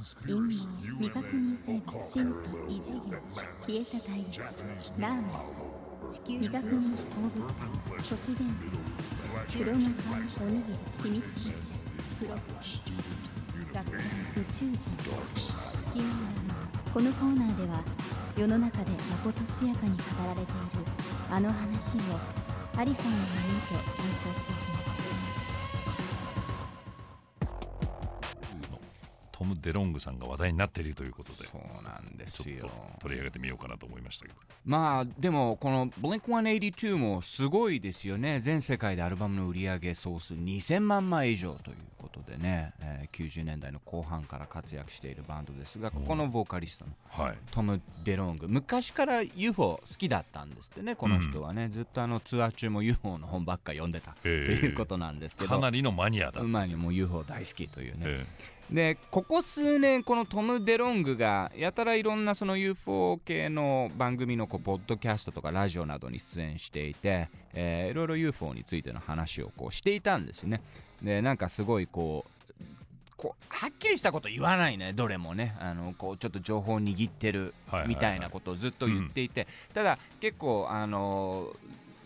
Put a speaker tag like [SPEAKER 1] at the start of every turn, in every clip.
[SPEAKER 1] 陰謀未確認
[SPEAKER 2] 生物進化異次元
[SPEAKER 1] 消えた大陸ラー
[SPEAKER 2] メン地球未確認飛行物体都市伝
[SPEAKER 1] 説黒の川お
[SPEAKER 2] にぎり秘密結社黒
[SPEAKER 1] 学宇宙人月隙間のこのコーナーでは世の中でまことしやかに語られているあの話をアリさんの耳と検証していきます
[SPEAKER 2] ム・デロングさんが話題になっているということでそうなんですよ取り上げてみようかなと思いましたけど
[SPEAKER 1] まあでもこの Blink182 もすごいですよね全世界でアルバムの売り上げ総数2000万枚以上ということでね、えー、90年代の後半から活躍しているバンドですがここのボーカリストのトム・デロング、昔から UFO 好きだったんですってねこの人はね、うん、ずっとあのツアー中も UFO の本ばっか読んでた、えー、ということなんですけどかなりのマニアだマニアも UFO 大好きというね、えーでここ数年このトム・デロングがやたらいろんなその UFO 系の番組のこうポッドキャストとかラジオなどに出演していて、えー、いろいろ UFO についての話をこうしていたんですね。でなんかすごいこうこうはっきりしたこと言わないねどれもねあのこうちょっと情報を握ってるみたいなことをずっと言っていて、ただ結構あのー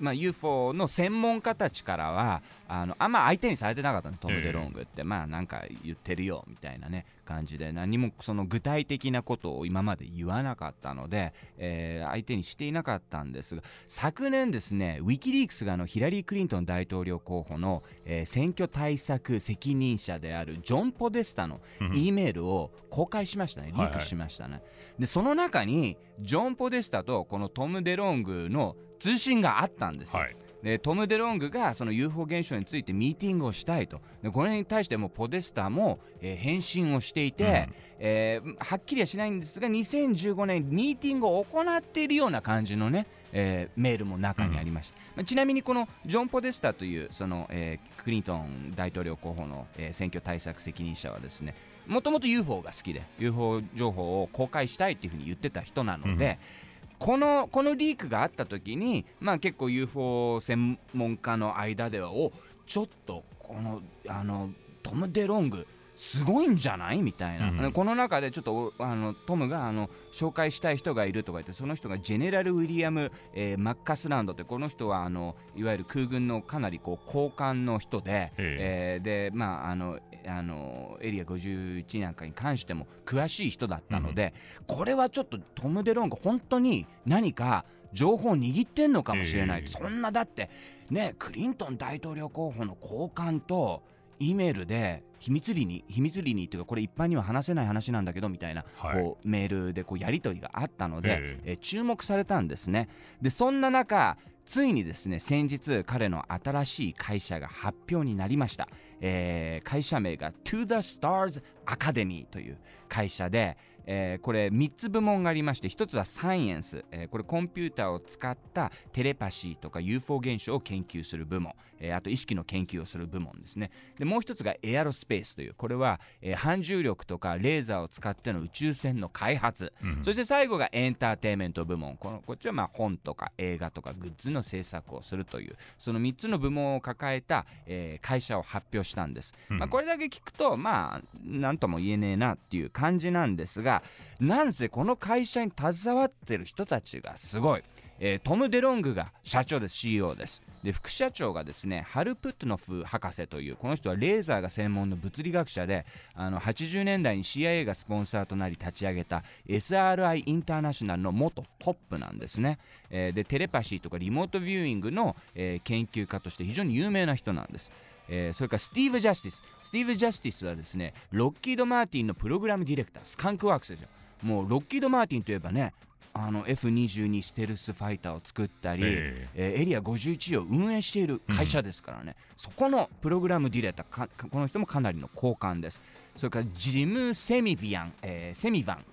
[SPEAKER 1] まあ、UFO の専門家たちからはあのあんま相手にされてなかったんですトム・デ・ロングって、えー、まあなんか言ってるよみたいなね感じで何もその具体的なことを今まで言わなかったので、えー、相手にしていなかったんですが昨年ですねウィキリークスがあのヒラリー・クリントン大統領候補の、えー、選挙対策責任者であるジョン・ポデスタの E メールを公開しましたね、リークしましたね。はいはい、でその中にジョン・ポデスタとこのトム・デ・ロングの通信があったんですよ。はいでトム・デロングがその UFO 現象についてミーティングをしたいとでこれに対してもポデスタも、えー、返信をしていて、うん、えー、はっきりはしないんですが2015年ミーティングを行っているような感じのね、えー、メールも中にありました、うん、まあ、ちなみにこのジョン・ポデスタというその、えー、クリントン大統領候補の、えー、選挙対策責任者はですねもともと UFO が好きで UFO 情報を公開したいっていうふうに言ってた人なので、うんこのこのリークがあった時に、まあ、結構 UFO 専門家の間ではおちょっとこのあのトム・デロングすごいんじゃないみたいな、うん、この中でちょっとあのトムがあの紹介したい人がいるとか言ってその人がジェネラル・ウィリアム、えー、マッカスランドってこの人はあのいわゆる空軍のかなりこう高官の人で、えー、で、まあ、あのあのエリア51なんかに関しても詳しい人だったので、うん、これはちょっとトム・デロンが本当に何か情報を握ってんのかもしれない、えー、そんなだってねクリントン大統領候補の高官と E メールで秘密裏に秘密裏にというかこれ一般には話せない話なんだけどみたいな、はい、こうメールでこうやり取りがあったので、えー、注目されたんですねでそんな中ついにですね、先日彼の新しい会社が発表になりました。えー、会社名が To the Stars Academy という会社で、えー、これ3つ部門がありまして1つはサイエンス、えー、これコンピューターを使ったテレパシーとか UFO 現象を研究する部門、えー、あと意識の研究をする部門ですねでもう1つがエアロスペースというこれは、えー、反重力とかレーザーを使っての宇宙船の開発、うん、そして最後がエンターテインメント部門このこっちはまあ本とか映画とかグッズの制作をするというその3つの部門を抱えた、えー、会社を発表したんです、うん、まあ、これだけ聞くとまあ何とも言えねえなっていう感じなんですがなんせこの会社に携わってる人たちがすごい、えー、トム・デロングが社長です CEO ですで副社長がですねハル・プットノフ博士というこの人はレーザーが専門の物理学者であの80年代に CIA がスポンサーとなり立ち上げた SRI インターナショナルの元トップなんですね、えー、でテレパシーとかリモートビューイングの、えー、研究家として非常に有名な人なんですえー、それからスティーブ・ジャスティススティーブ・ジャスティスはですねロッキード・マーティンのプログラムディレクタースカンクワークスですよもうロッキード・マーティンといえばねあの F22 ステルスファイターを作ったり、ええー、エリア51を運営している会社ですからね、うん、そこのプログラムディレクターこの人もかなりの好感ですそれからジム・セミビアン、えー、セミバン、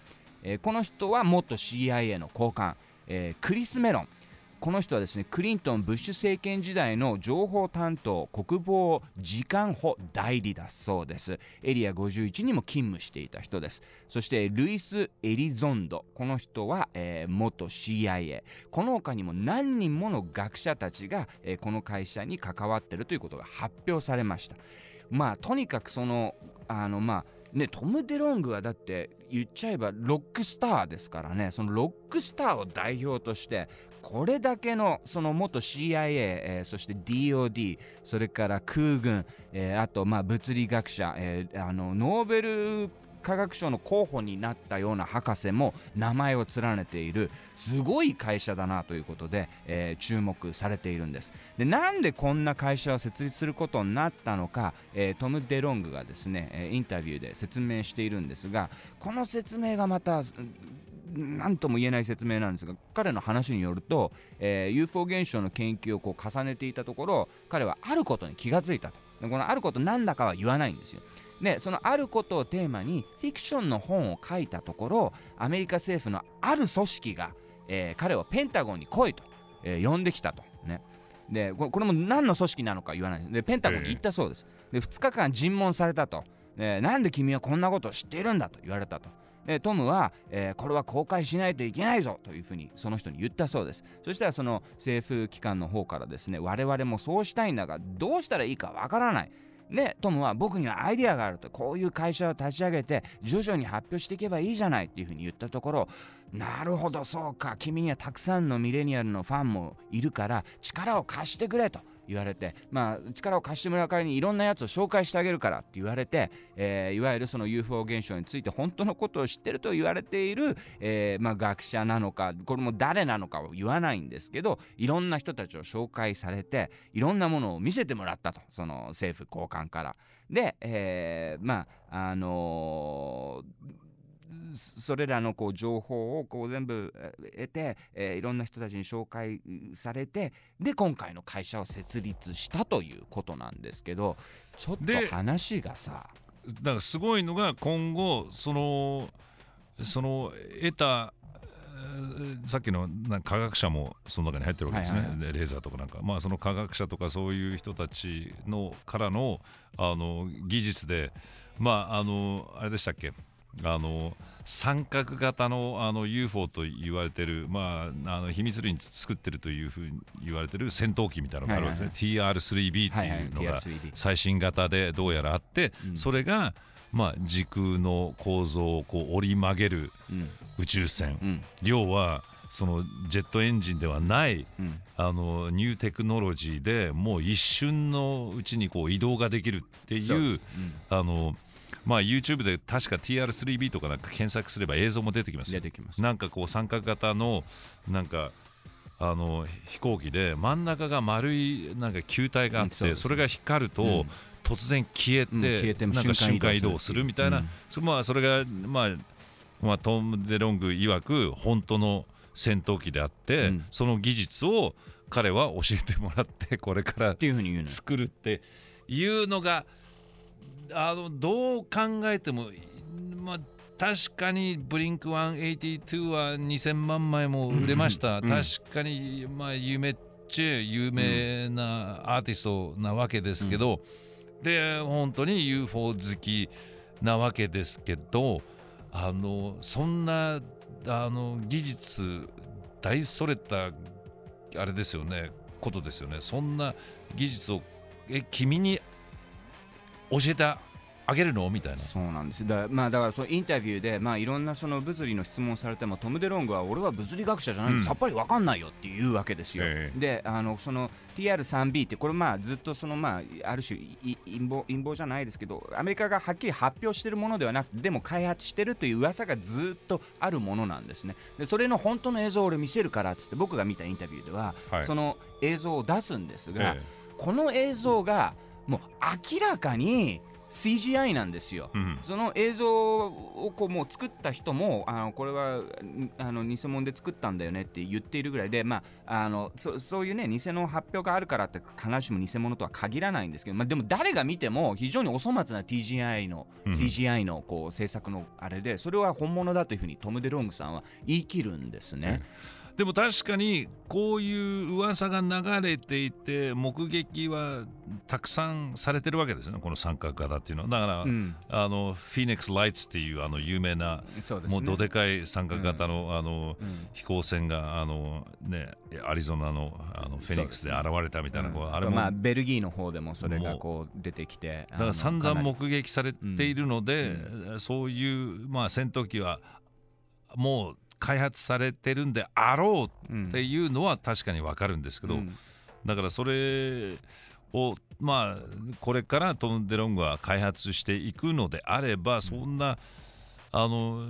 [SPEAKER 1] えー、この人は元 CIA の好感、えー、クリス・メロンこの人はですねクリントン・ブッシュ政権時代の情報担当国防次官補代理だそうですエリア51にも勤務していた人ですそしてルイス・エリゾンドこの人は、えー、元 CIA この他にも何人もの学者たちが、えー、この会社に関わってるということが発表されましたまあとにかくそのあのまあね、トム・デロングはだって言っちゃえばロックスターですからねそのロックスターを代表としてこれだけのその元 CIA、えー、そして DOD それから空軍、えー、あとまあ物理学者、えー、あのノーベル科学賞の候補になったような博士も名前を連ねているすごい会社だなということで、えー、注目されているんですでなんでこんな会社を設立することになったのか、えー、トム・デロングがですねインタビューで説明しているんですがこの説明がまた何とも言えない説明なんですが彼の話によると、えー、UFO 現象の研究をこう重ねていたところ彼はあることに気がついたとこのあることなんだかは言わないんですよでそのあることをテーマにフィクションの本を書いたところアメリカ政府のある組織が、えー、彼をペンタゴンに来いと、えー、呼んできたとねでこれも何の組織なのか言わないでペンタゴンに行ったそうですで2日間尋問されたと、なんで君はこんなことを知っているんだと言われたとえトムは、えー、これは公開しないといけないぞというふうにその人に言ったそうですそしたらその政府機関の方からですね我々もそうしたいんだがどうしたらいいかわからないでトムは僕にはアイデアがあるとこういう会社を立ち上げて徐々に発表していけばいいじゃないっていうふうに言ったところなるほどそうか君にはたくさんのミレニアルのファンもいるから力を貸してくれと言われて、まあ、力を貸してもらう代わりにいろんなやつを紹介してあげるからって言われて、えー、いわゆるその UFO 現象について本当のことを知ってると言われている、えー、まあ、学者なのかこれも誰なのかを言わないんですけどいろんな人たちを紹介されていろんなものを見せてもらったとその政府高官から。で、えー、まああのーそれらのこう情報をこう全部得て、えー、いろんな人たちに紹介されてで今回の会社を設立したということなんですけどちょっと話がさだからすごいの
[SPEAKER 2] が今後そのその得たさっきの科学者もその中に入ってるわけですね、はいはいはい、レーザーとかなんか、まあ、その科学者とかそういう人たちのからのあの技術で、まあ、あのあれでしたっけあの三角型のあの UFO と言われてる、まあ、あの秘密裏に作ってるというふうに言われてる戦闘機みたいなのがあるわけですはいはいはい、TR3B っていうのが最新型でどうやらあって、はいはい、それが、まあ、時空の構造をこう折り曲げる宇宙船、うんうん、要はそのジェットエンジンではない、うん、あのニューテクノロジーでもう一瞬のうちにこう移動ができるっていう。うあのまあ、YouTube で確か TR3B とかなんか検索すれば映像も出てきます出てきますなんかこう三角型のなんかあの飛行機で真ん中が丸いなんか球体があって、それが光ると、突然消えて、なんか瞬間移動するみたいな、そまあ、それが、まあまあ、トム・デ・ロング曰く本当の戦闘機であって、その技術を彼は教えてもらってこれから作るっていうのが。あのどう考えても、まあ、確かにブリンク182は2000万枚も売れました、うんうん、確かに、まあ、夢っちゃ有名なアーティストなわけですけど、うん、で本当に UFO 好きなわけですけどあのそんなあの技術大それたあれですよねことですよねそんな技術
[SPEAKER 1] をえ君に教えてあげるのみたいなそうなんですだ,、まあ、だからそのインタビューで、まあ、いろんなその物理の質問されてもトム・デ・ロングは俺は物理学者じゃない、うん、さっぱり分かんないよって言うわけですよ、えであのその TR3B ってこれまあずっとその、まあ、ある種陰謀陰謀じゃないですけどアメリカがはっきり発表してるものではなくてでも開発してるという噂がずっとあるものなんですねでそれの本当の映像を俺見せるからっつって僕が見たインタビューでは、はい、その映像を出すんですが、えこの映像が、うんもう明らかに CGI なんですよ、うん、その映像をこうもう作った人もあのこれはあの偽物で作ったんだよねって言っているぐらいで、まあ、あのそそういうね偽の発表があるからって必ずしも偽物とは限らないんですけど、まあ、でも誰が見ても非常にお粗末な TGI の CGI のこう制作のあれで、うん、それは本物だというふうにトム・デロングさんは言い切るんですね。
[SPEAKER 2] うんでも確かにこういう噂が流れていて目撃はたくさんされてるわけですねこの三角型っていうのはだから、うん、あのフィニックス・ライツっていうあの有名な、ね、もうどでかい三角型のうん、あの、うん、飛行船があの、ね、アリゾナのあのフェニックスで現れたみたいな、ね、あれも、まあ、
[SPEAKER 1] ベルギーの方でもそれがこう出てきてだから散々
[SPEAKER 2] 目撃されているので、そういう、まあ、戦闘機はもう開発されてるんであろうっていうのは確かに分かるんですけど、うん、だからそれをまあこれからトム・デロングは開発していくのであればそんな、あの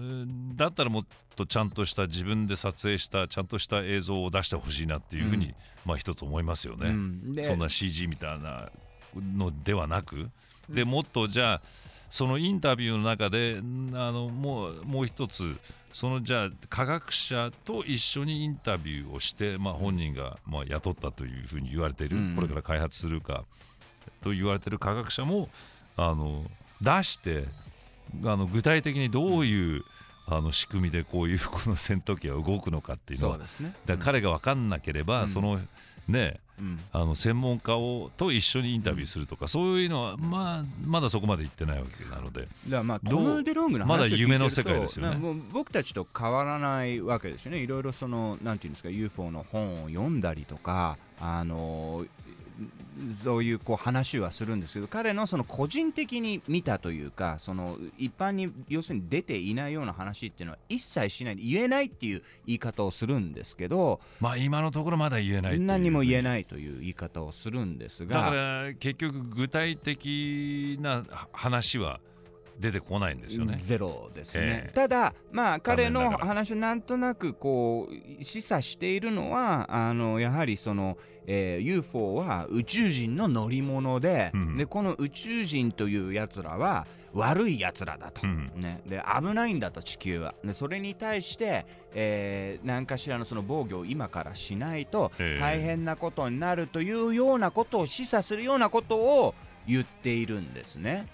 [SPEAKER 2] だったらもっとちゃんとした自分で撮影したちゃんとした映像を出してほしいなっていうふうに、うん、まあ一つ思いますよね、うん、そんな CG みたいなのではなくでもっとじゃあそのインタビューの中であのもうもう一つそのじゃあ科学者と一緒にインタビューをして、まあ、本人がまあ雇ったというふうに言われている、うん、これから開発するかと言われている科学者もあの出してあの具体的にどういう、あの仕組みでこういうこの戦闘機は動くのかっていうのは、ねうん、彼が分かんなければ、そのね、うん、あの専門家をと一緒にインタビューするとか、そういうのは、まあ、まだそこまでいってないわけなので
[SPEAKER 1] だまあトム・デロングの話まだ夢の世界ですよねもう僕たちと変わらないわけですよねいろいろそのなんていうんですか UFO の本を読んだりとかあのそういうこう話はするんですけど彼のその個人的に見たというかその一般に要するに出ていないような話っていうのは一切しない言えないっていう言い方をするんですけどまあ今のところまだ言えない何も言えないという言い方をするんですがだか
[SPEAKER 2] ら結局具体的な話は出てこないんです
[SPEAKER 1] よね。ゼロですね、えー、ただ、まあ、彼の話をなんとなくこう示唆しているのはあのやはりその、えー、UFO は宇宙人の乗り物でうん、でこの宇宙人というやつらは悪いやつらだと、うん、ね、で危ないんだと地球はでそれに対して、えー、何かしらのその防御を今からしないと大変なことになるというようなことを示唆するようなことを、えー言っているんですね。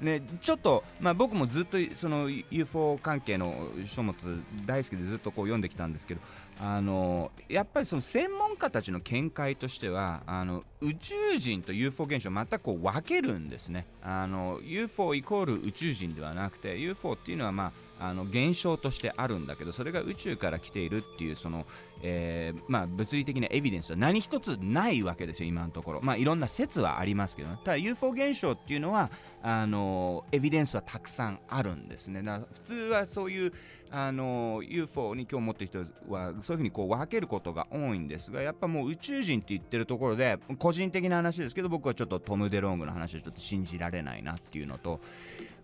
[SPEAKER 1] ねちょっと、まあ、僕もずっとその UFO 関係の書物大好きでずっとこう読んできたんですけどあのやっぱりその専門家たちの見解としてはあの宇宙人と UFO 現象全くこう分けるんですね。あの UFO イコール宇宙人ではなくて UFO っていうのはまああの現象としてあるんだけどそれが宇宙から来ているっていうその、えー、まあ、物理的なエビデンスは何一つないわけですよ今のところまあいろんな説はありますけど、ね、ただ UFO 現象っていうのはあのエビデンスはたくさんあるんですねだから普通はそういうあの UFO に興味持ってる人はそういうふうにこう分けることが多いんですがやっぱもう宇宙人って言ってるところで個人的な話ですけど僕はちょっとトム・デロングの話をちょっと信じられないなっていうのと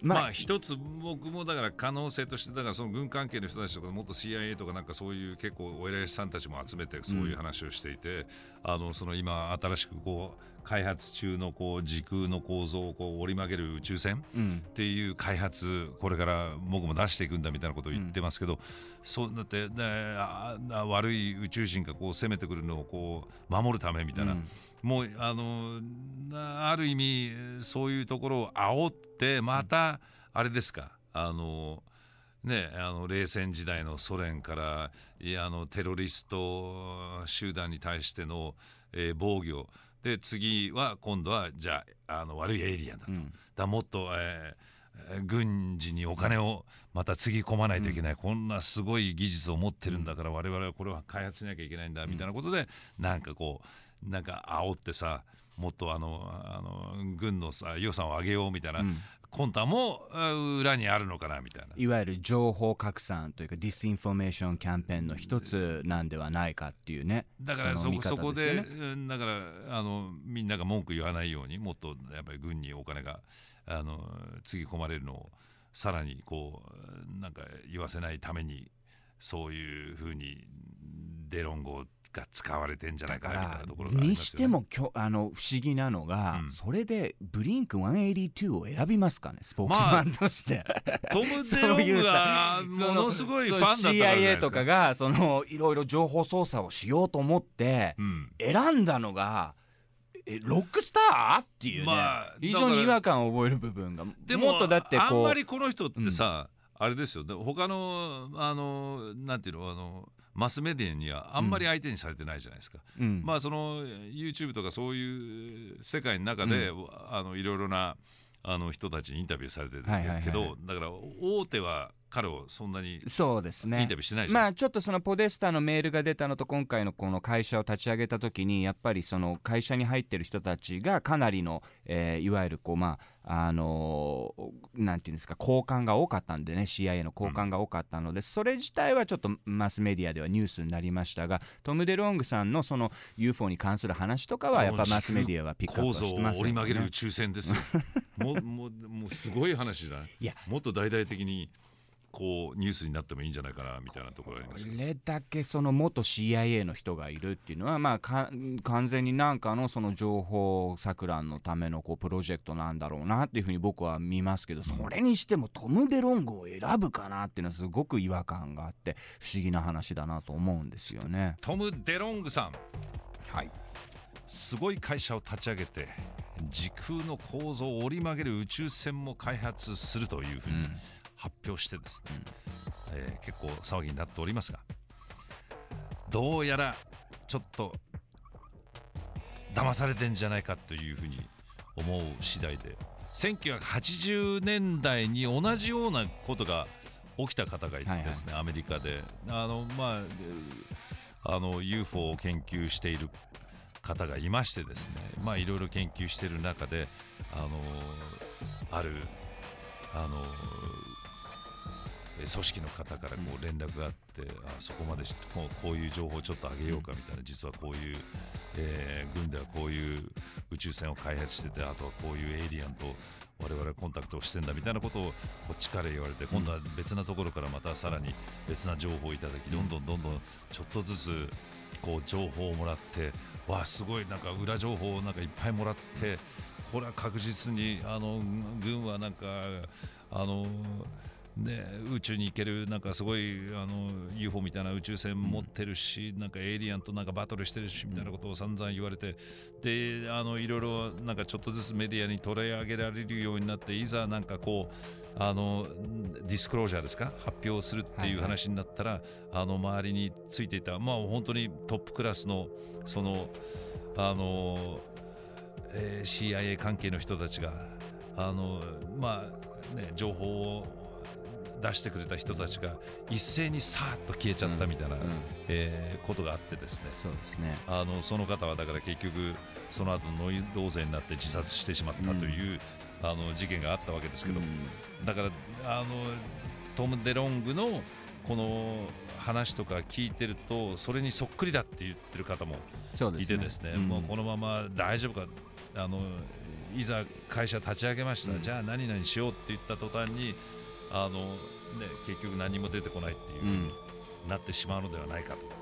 [SPEAKER 1] まあ、まあ、
[SPEAKER 2] 一つ僕もだから可能性としてだからその軍関係の人たちとかもっと CIA とかなんかそういう結構お偉いさんたちも集めてそういう話をしていて、あのその今新しくこう開発中のこう時空の構造をこう折り曲げる宇宙船っていう開発これから僕も出していくんだみたいなことを言ってますけど、うん、そうだって、ね、悪い宇宙人がこう攻めてくるのをこう守るためみたいな、うん、もうあのある意味そういうところを煽ってまたあれですか、あのね、あの冷戦時代のソ連からいやあのテロリスト集団に対しての、えー、防御で次は今度はじゃああの悪いエイリアンだと、うん、だもっと、えー、軍事にお金をまたつぎ込まないといけない、うん、こんなすごい技術を持ってるんだから我々はこれは開発しなきゃいけないんだみたいなことで、うん、なんかこうなんか煽ってさもっとあのあの軍のさ予算を上げようみたいな、うん魂胆も裏にあるのかなみたい
[SPEAKER 1] ないわゆる情報拡散というかディスインフォメーションキャンペーンの一つなんではないかっていうねだからそ、ね、そこで
[SPEAKER 2] だからあのみんなが文句言わないようにもっとやっぱり軍にお金があのつぎ込まれるのをさらにこうなんか言わせないためにそういうふうにデロンゴをが使われてんじゃないかみたいなところが、ね、にして
[SPEAKER 1] もきょあの不思議なのが、うん、それでブリンク182を選びますかねスポーツマンとして、まあ、トム・デロンが ものすごいファンだったら CIA とかがそのいろいろ情報操作をしようと思って、うん、選んだのがえロックスターっていうね、まあ、非常に違和感を覚える部分がでももっとだってあんまりこの人って
[SPEAKER 2] さ、うん、あれですよ他のあのなんていうのあのマスメディアにはあんまり相手にされてないじゃないですか、うん、まあその YouTube とかそういう世界の中で、うん、あのいろいろなあの人たちにインタビューされてるけど、はいはいはい、だから大手は彼をそんなに
[SPEAKER 1] そうですねインタビューしないまあちょっとそのポデスタのメールが出たのと今回のこの会社を立ち上げた時にやっぱりその会社に入ってる人たちがかなりの、えー、いわゆるこうまああのー、なんていうんですか交換が多かったんでね CIA の交換が多かったので、うん、それ自体はちょっとマスメディアではニュースになりましたがトム・デ・ロングさんのその UFO に関する話とかはやっぱマスメディアはピックアップしてます、ね、構造を折り曲げる宇宙
[SPEAKER 2] 船ですよもももうすごい話だいやもっと大々的にこうニュースになってもいいんじゃないかなみたいなところありますこ
[SPEAKER 1] れだけその元 CIA の人がいるっていうのは、まあ、完全になんかのその情報錯乱のためのこうプロジェクトなんだろうなっていうふうに僕は見ますけどそれにしてもトム・デロングを選ぶかなっていうのはすごく違和感があって不思議な話だなと思うんですよね。
[SPEAKER 2] トム・デロングさん、はい、すごい会社を立ち上げて時空の構造を折り曲げる宇宙船も開発するというふうに、うん発表してですね、うん、えー、結構騒ぎになっておりますがどうやらちょっと騙されてんじゃないかというふうに思う次第で1980年代に同じようなことが起きた方がいてですね、はいはい、アメリカであの、まあ、あの UFO を研究している方がいましてですねまあいろいろ研究している中であのあるあの組織の方からこう連絡があって、うん、あそこまでこうこういう情報をちょっと上げようかみたいな実はこういう、えー、軍ではこういう宇宙船を開発しててあとはこういうエイリアンと我々コンタクトをしてんだみたいなことをこっちから言われて今度は別なところからまたさらに別な情報をいただきどんどんどんどんちょっとずつこう情報をもらってわあすごいなんか裏情報をなんかいっぱいもらってこれは確実にあの軍はなんかあので宇宙に行けるなんかすごいあの UFO みたいな宇宙船持ってるし、うん、なんかエイリアンとなんかバトルしてるしみたいなことを散々言われてであのいろいろなんかちょっとずつメディアに取り上げられるようになっていざなんかこうあのディスクロージャーですか発表するっていう話になったら、はいはい、あの周りについていたまあ本当にトップクラスのそのあの、えー、CIA 関係の人たちがあのまあね情報を出してくれた人たちが一斉にさーっと消えちゃったみたいな、うんうん、えー、ことがあってですねそうですねあのその方はだから結局その後ノイローゼになって自殺してしまったという、うん、あの事件があったわけですけど、だからあのトム・デロングのこの話とか聞いてるとそれにそっくりだって言ってる方もいてですね、ね、もうこのまま大丈夫かあのいざ会社立ち上げました、じゃあ何々しようって言った途端にあの、ね、結局何も出てこないっていう、うになってしまうのではないかと。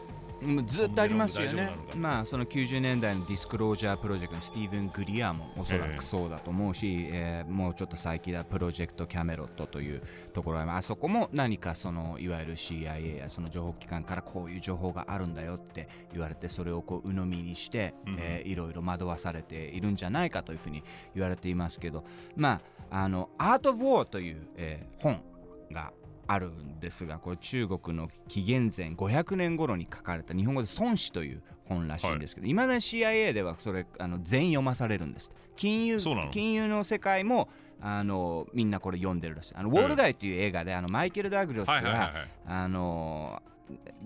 [SPEAKER 1] ずっとありますよね、まあ、その90年代のディスクロージャープロジェクトのスティーブン・グリアもおそらくそうだと思うし、えー、えー、もうちょっと最近だプロジェクト・キャメロットというところはあそこも何かそのいわゆる CIA やその情報機関からこういう情報があるんだよって言われてそれをこう鵜呑みにして、うん、えー、いろいろ惑わされているんじゃないかというふうに言われていますけどまああの「アート・ウォー」という、えー、本があるんですがこれ中国の紀元前500年頃に書かれた日本語で「孫子」という本らしいんですけど、はいまだ CIA ではそれあの全読まされるんです金融金融の世界もあのみんなこれ読んでるらしいあの、ウォール街という映画であのマイケル・ダグロスが、あの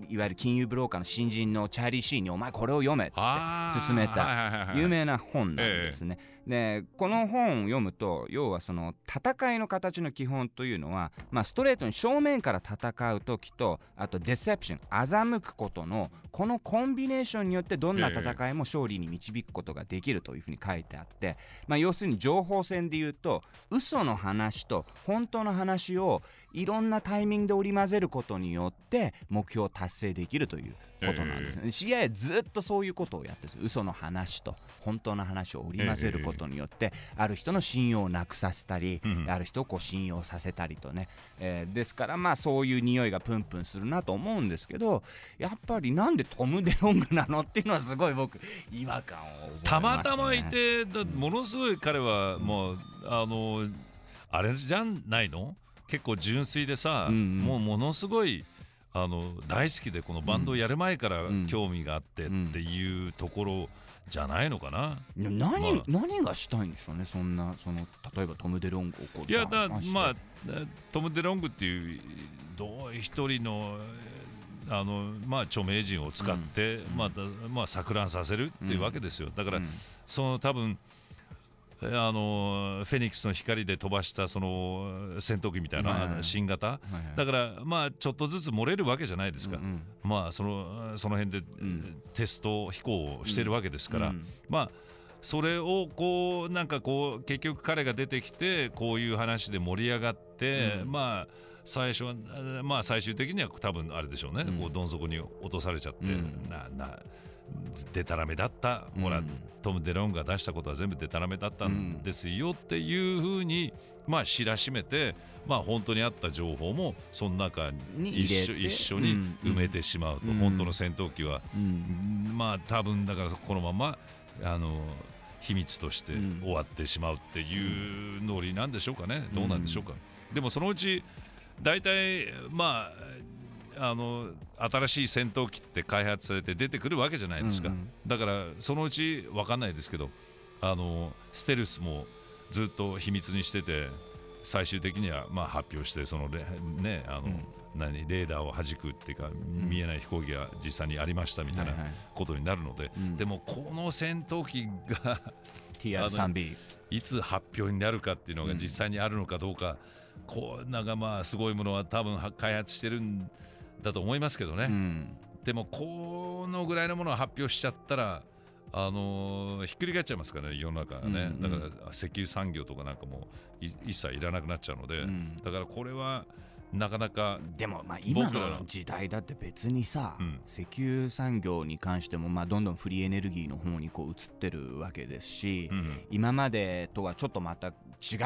[SPEAKER 1] いわゆる金融ブローカーの新人のチャーリー・シーに「お前これを読め」って勧めた有名な本なんですね。えでこの本を読むと要はその戦いの形の基本というのは、まあ、ストレートに正面から戦う時とあとデセプション欺くことのこのコンビネーションによってどんな戦いも勝利に導くことができるというふうに書いてあって、まあ、要するに情報戦で言うと嘘の話と本当の話をいろんなタイミングで織り交ぜることによって目標を達成できるということなんですね、えー、知合はずっとそういうことをやって嘘の話と本当の話を織り交ぜることによって、えー、ある人の信用をなくさせたり、ある人をこう信用させたりとね、えー、ですからまあそういう匂いがプンプンするなと思うんですけどやっぱりなんでトム・デロングなのっていうのはすごい僕違和感を覚えます、ね、たまたまい
[SPEAKER 2] てだものすごい彼はもう、あのあれじゃないの結構純粋でさ、うんうん、もうものすごいあの大好きでこのバンドをやる前から興味があってっていうところじゃないのかな、いや何まあ
[SPEAKER 1] 何がしたいんでしょうねそんなその例えばトム・デロングをこういやだまあ
[SPEAKER 2] トム・デロングっていうどう一人のあのまあ著名人を使って、うんまあまあ錯乱させるっていうわけですよだから、うんその多分あのフェニックスの光で飛ばしたその戦闘機みたいな新型、だからまあちょっとずつ漏れるわけじゃないですか、うんうん、まあそのその辺で、テスト飛行をしてるわけですから、うんうん、まあそれをこうなんかこう結局彼が出てきてこういう話で盛り上がって、うん、まあ最初はまあ最終的には多分あれでしょうね、うん、こうどん底に落とされちゃって、うん、ななでたらめだったほら、トム・デロンが出したことは全部でたらめだったんですよっていうふうに、まあ、知らしめて、まあ、本当にあった情報もその中に一緒一緒に埋めてしまうと、うん、本当の戦闘機は、うん、まあ多分だからこのままあの秘密として終わってしまうっていうノリなんでしょうかね、どうなんでしょうか。でもそのうち大体まああの新しい戦闘機って開発されて出てくるわけじゃないですか、うんうん、だからそのうち分かんないですけどあのステルスもずっと秘密にしてて最終的にはまあ発表してそのレ,、ねあの、うん、何レーダーをはじくっていうか、見えない飛行機が実際にありましたみたいなことになるので、はいはい、でもこの戦闘機が TR3B いつ発表になるかっていうのが実際にあるのかどうか、こうなんかまあすごいものは多分開発してるんでだと思いますけどね、うん、でもこのぐらいのものを発表しちゃったらあのひっくり返っちゃいますからね世の中ね、うんうん、だから石油産業とかなんかも一切いらなくなっちゃうので、うん、だからこれはなかなかでもまあ今の
[SPEAKER 1] 時代だって別にさ、うん、石油産業に関してもまあどんどんフリーエネルギーの方にこう移ってるわけですし、うん今までとはちょっとまた違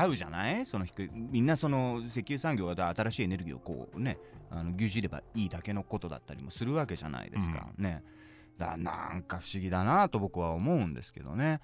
[SPEAKER 1] うじゃないそのみんなその石油産業が新しいエネルギーをこうねあの牛耳ればいいだけのことだったりもするわけじゃないですか、うん、ねだなんか不思議だなと僕は思うんですけどね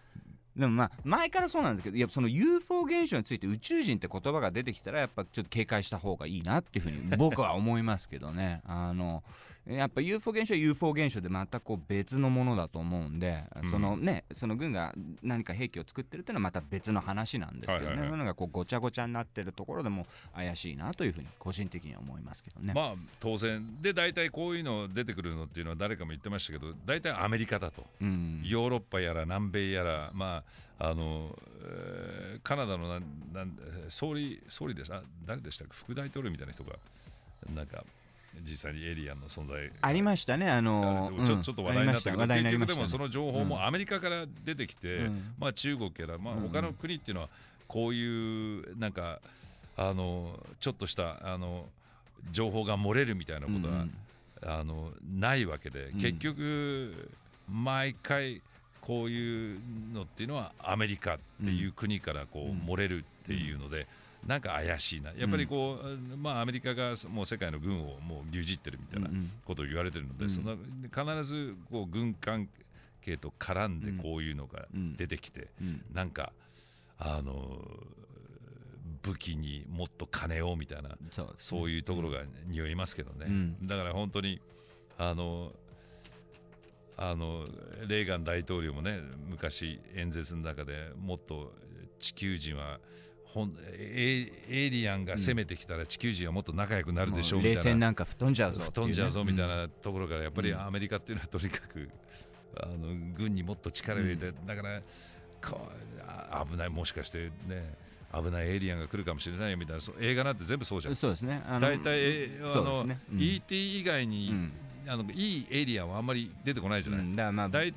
[SPEAKER 1] でもまあ前からそうなんですけどやっぱその UFO 現象について宇宙人って言葉が出てきたらやっぱちょっと警戒した方がいいなっていうふうに僕は思いますけどねあのやっぱ UFO 現象は UFO 現象で全くこう別のものだと思うんで、うん、そのねその軍が何か兵器を作ってるっていうのはまた別の話なんですけどね、はいはい、そういうのがこうごちゃごちゃになってるところでも怪しいなというふうに個人的には思いますけどね。まあ
[SPEAKER 2] 当然で大体こういうの出てくるのっていうのは誰かも言ってましたけど大体アメリカだと、うん、ヨーロッパやら南米やらまああの、カナダのなんなん総理総理でした誰でしたっけ副大統領みたいな人がなんか実際にエイリアンの存在
[SPEAKER 1] ありましたね、あのー、ちょちょっと話題になったけど、結局でもその情報も
[SPEAKER 2] アメリカから出てきて、まあ、中国やら、まあ他の国っていうのはこういうなんかあのちょっとしたあの情報が漏れるみたいなことは、あのないわけで結局、毎回こういうのっていうのはアメリカっていう国からこう漏れるっていうので。なんか怪しいなやっぱりこう、うん、まあ、アメリカがもう世界の軍をもう牛耳ってるみたいなことを言われてるので、うん、その必ずこう軍関係と絡んでこういうのが出てきて、うん、なんかあの武器にもっと金をみたいなそう,、いうところが匂いますけどね、だから本当にあのあのレーガン大統領もね昔演説の中でもっと地球人はほんエイリアンが攻めてきたら地球人はもっと仲良くなるでしょうみたいな冷戦なんか吹っ飛んじゃうぞ、ね、吹っ飛んじゃうぞみたいなところからやっぱりアメリカっていうのはとにかくあの軍にもっと力を入れて、だからこう危ないもしかしてね危ないエイリアンが来るかもしれないみたいな映画なんて全部そうじゃんそうですね大体、うね ET 以外に、うんあのいいエリアはあんまり出てこないじゃない、うん、だまあ、大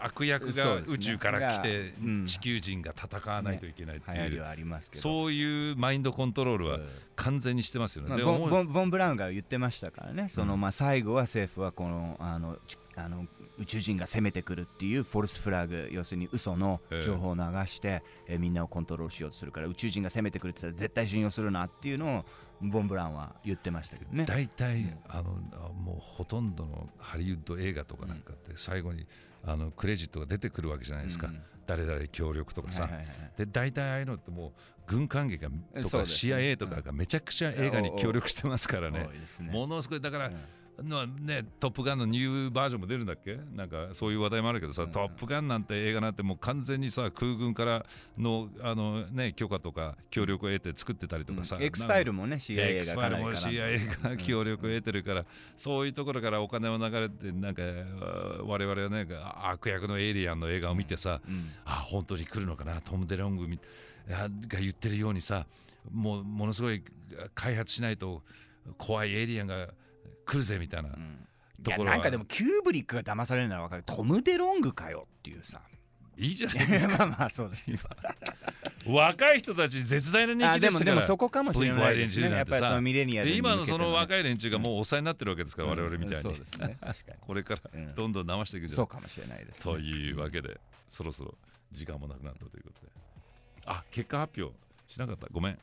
[SPEAKER 2] 悪役が宇宙から来て、地球人が戦
[SPEAKER 1] わないといけないっていう、ね、
[SPEAKER 2] そういうマインド
[SPEAKER 1] コントロールは
[SPEAKER 2] 完全にしてますよね、まあ、ボ
[SPEAKER 1] ンボン・ブラウンが言ってましたからねその、まあ、最後は政府はこのあのあの宇宙人が攻めてくるっていうフォルスフラグ要するに嘘の情報を流して、えー、みんなをコントロールしようとするから宇宙人が攻めてくるって言ったら絶対信用するなっていうのをボンブランは言ってましたけどね大体、あのもうほとんどのハリウッド映画とか
[SPEAKER 2] なんかって最後にあのクレジットが出てくるわけじゃないですか、うん、誰々協力とかさ、はいはいはい、で大体ああいうのってもう軍関係がとか CIA とかがめちゃくちゃ映画に協力してますからね、ねものすごいだから、うんのね、トップガンのニューバージョンも出るんだっけなんかそういう話題もあるけどさ、トップガンなんて映画なんてもう完全にさ、空軍からの、あのね、許可とか協力を得て作ってたりとかさ。うん、X ファイルもね、CIA が。X ファイルも CIA が協力を得てるから、そういうところからお金を流れて、なんか、我々はね、悪役のエイリアンの映画を見てさ、うん、あ、本当に来るのかな、トム・デロングが言ってるようにさ、もうものすごい開発しないと怖いエイリアンが来るぜみたいなところ、うん、なんかでも
[SPEAKER 1] キューブリックが騙されるのは分かるトム・デ・ロングかよっていうさいいじゃないですか まあまあそうです今
[SPEAKER 2] 若い人たち絶大な人気ですからでもでもそこかもしれないですねやっぱりそのミレニアで今のその若い連中がもうお世話になってるわけですから、うん、我々みたいに、うん、そうですね確かにこれからどんどん騙していくじゃうん、そうかもしれないです、ね、というわけでそろそろ時間もなくなったということであ結果発表しなかったごめん